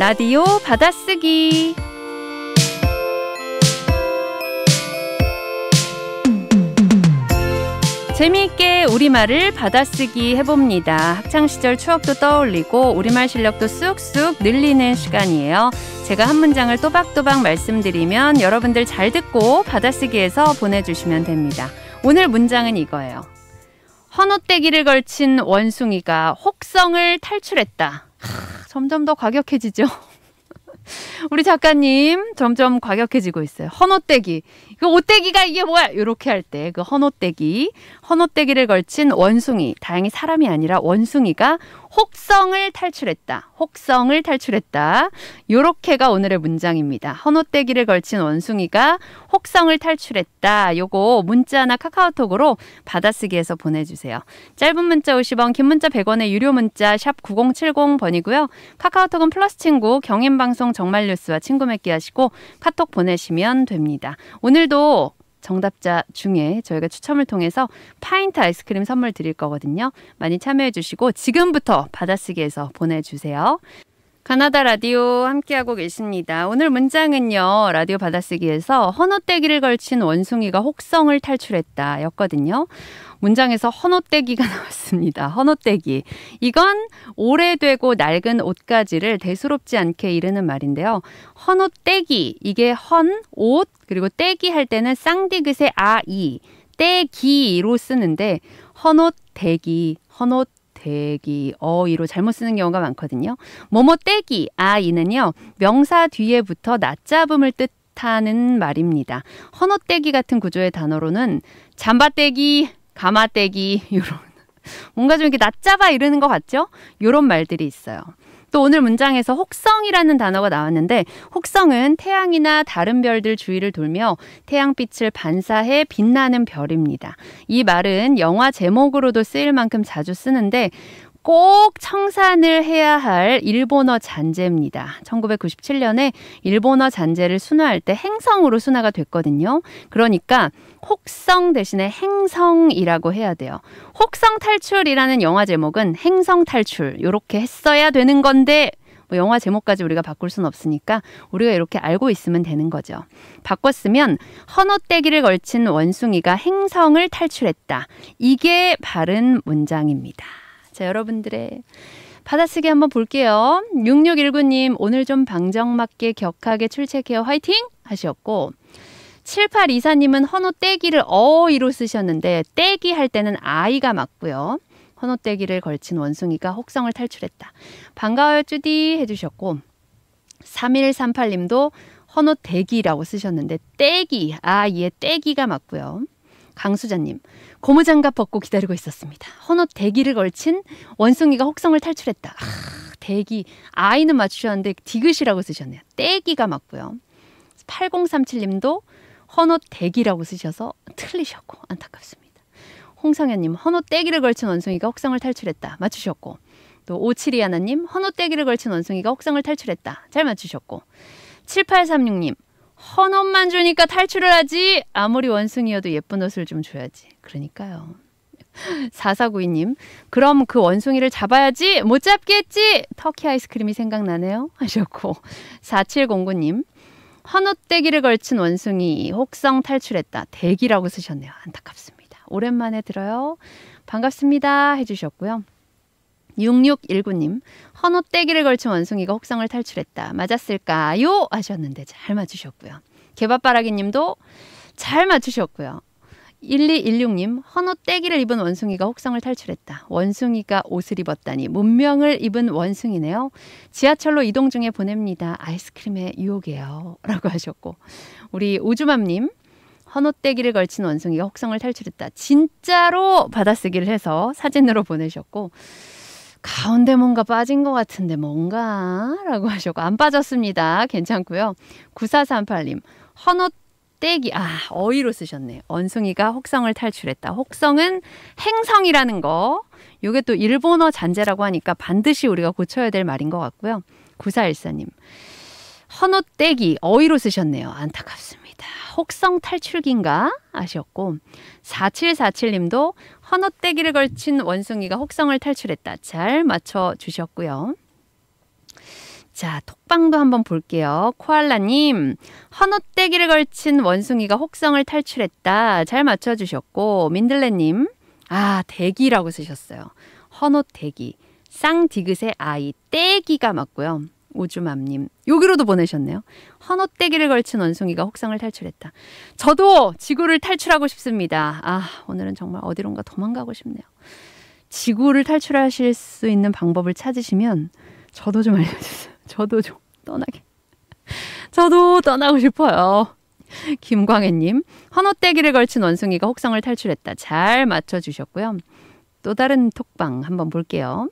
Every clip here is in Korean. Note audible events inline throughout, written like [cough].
라디오 받아쓰기 재미있게 우리말을 받아쓰기 해봅니다. 학창시절 추억도 떠올리고 우리말 실력도 쑥쑥 늘리는 시간이에요. 제가 한 문장을 또박또박 말씀드리면 여러분들 잘 듣고 받아쓰기에서 보내주시면 됩니다. 오늘 문장은 이거예요. 헌옷대기를 걸친 원숭이가 혹성을 탈출했다. 점점 더 과격해지죠. [laughs] 우리 작가님 점점 과격해지고 있어요. 헌옷대기. 그 옷대기가 이게 뭐야? 이렇게 할 때 그 헌옷대기. 헌옷대기를 걸친 원숭이. 다행히 사람이 아니라 원숭이가 혹성을 탈출했다. 혹성을 탈출했다. 요렇게가 오늘의 문장입니다. 헌옷대기를 걸친 원숭이가 혹성을 탈출했다. 요거 문자나 카카오톡으로 받아쓰기해서 보내주세요. 짧은 문자 50원, 긴 문자 100원의 유료 문자 샵 9070번이고요. 카카오톡은 플러스 친구, 경인방송 정말뉴스와 친구 맺기 하시고 카톡 보내시면 됩니다. 오늘도 정답자 중에 저희가 추첨을 통해서 파인트 아이스크림 선물 드릴 거거든요. 많이 참여해 주시고 지금부터 받아쓰기에서 보내주세요. 가나다 라디오 함께하고 계십니다. 오늘 문장은요, 라디오 받아쓰기에서 헌옷떼기를 걸친 원숭이가 혹성을 탈출했다 였거든요. 문장에서 헌옷떼기가 [laughs] 나왔습니다. 헌옷떼기 이건 오래되고 낡은 옷가지를 대수롭지 않게 이르는 말인데요. 헌옷떼기 이게 헌, 옷, 그리고 떼기 할 때는 쌍디귿의 아, 이. 떼기로 쓰는데, 헌옷, 대기, 헌옷, 대기 어이로 잘못 쓰는 경우가 많거든요. 뭐뭐 떼기 아이는요 명사 뒤에 붙어 낮잡음을 뜻하는 말입니다. 헌어떼기 같은 구조의 단어로는 잠바떼기, 가마떼기 이런 뭔가 좀 이렇게 낮잡아 이러는 것 같죠? 이런 말들이 있어요. 또 오늘 문장에서 혹성이라는 단어가 나왔는데 혹성은 태양이나 다른 별들 주위를 돌며 태양빛을 반사해 빛나는 별입니다. 이 말은 영화 제목으로도 쓰일 만큼 자주 쓰는데 꼭 청산을 해야 할 일본어 잔재입니다. 1997년에 일본어 잔재를 순화할 때 행성으로 순화가 됐거든요. 그러니까 혹성 대신에 행성이라고 해야 돼요. 혹성 탈출이라는 영화 제목은 행성 탈출 이렇게 했어야 되는 건데 뭐 영화 제목까지 우리가 바꿀 순 없으니까 우리가 이렇게 알고 있으면 되는 거죠. 바꿨으면 헌옷대기를 걸친 원숭이가 행성을 탈출했다. 이게 바른 문장입니다. 자, 여러분들의 받아쓰기 한번 볼게요. 6619님, 오늘 좀 방정맞게 격하게 출첵해요. 화이팅! 하셨고, 7824님은 헌호 떼기를 어이로 쓰셨는데, 떼기 할 때는 아이가 맞고요. 헌호 떼기를 걸친 원숭이가 혹성을 탈출했다. 반가워요, 쭈디! 해주셨고, 3138님도 헌호 대기라고 쓰셨는데, 떼기. 아, 예, 떼기가 맞고요. 강수자님, 고무장갑 벗고 기다리고 있었습니다. 헌옷 대기를 걸친 원숭이가 혹성을 탈출했다. 아, 대기, 아이는 맞추셨는데 디귿이라고 쓰셨네요. 떼기가 맞고요. 8037님도 헌옷 대기라고 쓰셔서 틀리셨고 안타깝습니다. 홍성현님, 헌옷 떼기를 걸친 원숭이가 혹성을 탈출했다. 맞추셨고 또 5721님, 헌옷 떼기를 걸친 원숭이가 혹성을 탈출했다. 잘 맞추셨고 7836님, 헌옷만 주니까 탈출을 하지. 아무리 원숭이여도 예쁜 옷을 좀 줘야지. 그러니까요. 4492님, 그럼 그 원숭이를 잡아야지! 못 잡겠지! 터키 아이스크림이 생각나네요. 하셨고, 4709님, 헌옷대기를 걸친 원숭이 혹성 탈출했다. 대기라고 쓰셨네요. 안타깝습니다. 오랜만에 들어요. 반갑습니다. 해주셨고요. 6619님, 헌옷 떼기를 걸친 원숭이가 혹성을 탈출했다. 맞았을까요? 하셨는데 잘 맞추셨고요. 개밥바라기 님도 잘 맞추셨고요. 1216님, 헌옷 떼기를 입은 원숭이가 혹성을 탈출했다. 원숭이가 옷을 입었다니 문명을 입은 원숭이네요. 지하철로 이동 중에 보냅니다. 아이스크림의 유혹이에요. 라고 하셨고 우리 오주맘님, 헌옷대기를 걸친 원숭이가 혹성을 탈출했다. 진짜로 받아쓰기를 해서 사진으로 보내셨고 가운데 뭔가 빠진 것 같은데 뭔가? 라고 하셨고 안 빠졌습니다. 괜찮고요. 9438님 헌옷 떼기 아 어휘로 쓰셨네. 원숭이가 혹성을 탈출했다. 혹성은 행성이라는 거. 요게 또 일본어 잔재라고 하니까 반드시 우리가 고쳐야 될 말인 것 같고요. 9414님 헌옷 떼기 어휘로 쓰셨네요. 안타깝습니다. 혹성 탈출기인가 아셨고 4747님도 헌옷대기를 걸친 원숭이가 혹성을 탈출했다. 잘 맞춰 주셨고요. 자, 톡방도 한번 볼게요. 코알라님, 헌옷대기를 걸친 원숭이가 혹성을 탈출했다. 잘 맞춰주셨고, 민들레님, 아, 대기라고 쓰셨어요. 헌옷대기. 쌍디귿의 아이, 떼기가 맞고요. 우주맘님 여기로도 보내셨네요. 헌옷대기를 걸친 원숭이가 혹상을 탈출했다. 저도 지구를 탈출하고 싶습니다. 아 오늘은 정말 어디론가 도망가고 싶네요. 지구를 탈출하실 수 있는 방법을 찾으시면 저도 좀 알려주세요. [laughs] 저도 좀 떠나게. [laughs] 저도 떠나고 싶어요. 김광혜님 헌옷대기를 걸친 원숭이가 혹상을 탈출했다. 잘 맞춰주셨고요. 또 다른 톡방 한번 볼게요.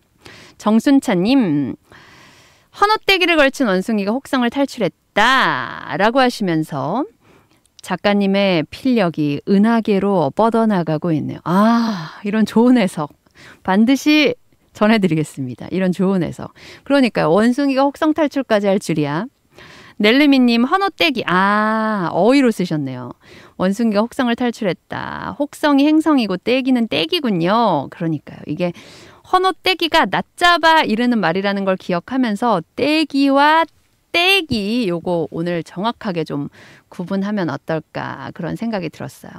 정순차님 헌옷대기를 걸친 원숭이가 혹성을 탈출했다라고 하시면서 작가님의 필력이 은하계로 뻗어나가고 있네요. 아, 이런 좋은 해석. 반드시 전해드리겠습니다. 이런 좋은 해석. 그러니까 원숭이가 혹성 탈출까지 할 줄이야. 넬리미님 헌옷대기. 아, 어휘로 쓰셨네요. 원숭이가 혹성을 탈출했다. 혹성이 행성이고 떼기는 떼기군요. 그러니까요. 이게 헌어 떼기가 낮잡아 이르는 말이라는 걸 기억하면서 떼기와 떼기 요거 오늘 정확하게 좀 구분하면 어떨까 그런 생각이 들었어요.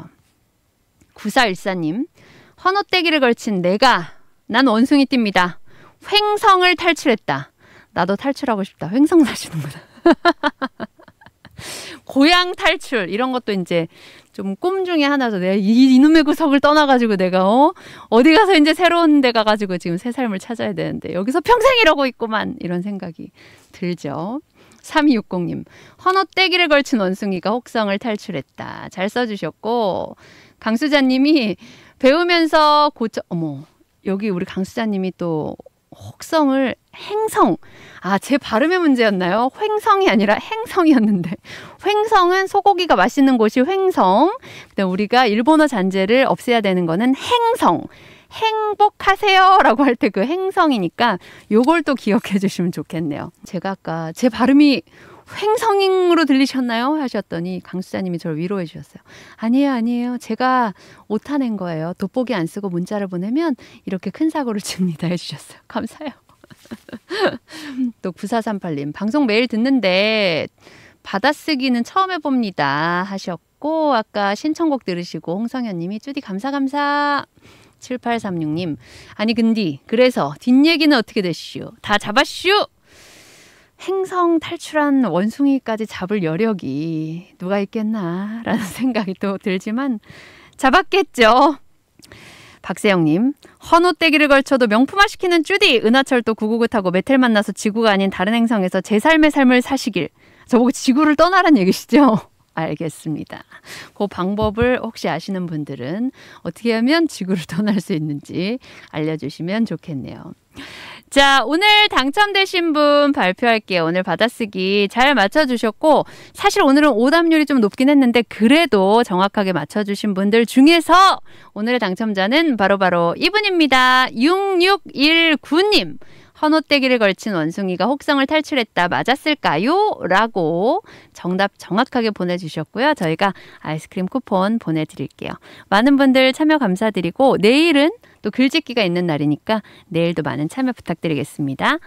9414님 헌어 떼기를 걸친 내가 난 원숭이 띠입니다. 횡성을 탈출했다. 나도 탈출하고 싶다. 횡성 사시는구나. [laughs] 고향 탈출 이런 것도 이제 좀 꿈 중에 하나죠. 내가 이, 이놈의 구석을 떠나가지고 내가 어 어디 가서 이제 새로운 데 가가지고 지금 새 삶을 찾아야 되는데 여기서 평생 이러고 있구만 이런 생각이 들죠. 3260님 헌어떼기를 걸친 원숭이가 혹성을 탈출했다. 잘 써주셨고 강수자님이 배우면서 고쳐 어머 여기 우리 강수자님이 또 혹성을 행성. 아, 제 발음의 문제였나요? 횡성이 아니라 행성이었는데. 횡성은 소고기가 맛있는 곳이 횡성. 근데 우리가 일본어 잔재를 없애야 되는 거는 행성. 행복하세요라고 할 때 그 행성이니까 요걸 또 기억해 주시면 좋겠네요. 제가 아까 제 발음이 횡성으로 들리셨나요? 하셨더니 강수자님이 저를 위로해 주셨어요. 아니에요, 아니에요. 제가 오타낸 거예요. 돋보기 안 쓰고 문자를 보내면 이렇게 큰 사고를 칩니다. [laughs] 해주셨어요. 감사해요. [laughs] 또 9438님, 방송 매일 듣는데 받아쓰기는 처음 해봅니다. 하셨고, 아까 신청곡 들으시고, 홍성현님이 쭈디 감사, 감사. 7836님, 아니, 근디, 그래서 뒷얘기는 어떻게 되시오? 다 잡았슈? 행성 탈출한 원숭이까지 잡을 여력이 누가 있겠나라는 [laughs] 생각이 또 들지만 잡았겠죠. 박세영님, 헌옷떼기를 걸쳐도 명품화시키는 쭈디, 은하철도 999 타고 메텔 만나서 지구가 아닌 다른 행성에서 제 삶의 삶을 사시길. 저보고 지구를 떠나란 얘기시죠? [laughs] 알겠습니다. 그 방법을 혹시 아시는 분들은 어떻게 하면 지구를 [laughs] 떠날 수 있는지 알려주시면 좋겠네요. 자, 오늘 당첨되신 분 발표할게요. 오늘 받아쓰기 잘 맞춰주셨고, 사실 오늘은 오답률이 좀 높긴 했는데, 그래도 정확하게 맞춰주신 분들 중에서 오늘의 당첨자는 바로바로 바로 이분입니다. 6619님. 헌옷대기를 걸친 원숭이가 혹성을 탈출했다 맞았을까요? 라고 정답 정확하게 보내주셨고요. 저희가 아이스크림 쿠폰 보내드릴게요. 많은 분들 참여 감사드리고 내일은 또 글짓기가 있는 날이니까 내일도 많은 참여 부탁드리겠습니다.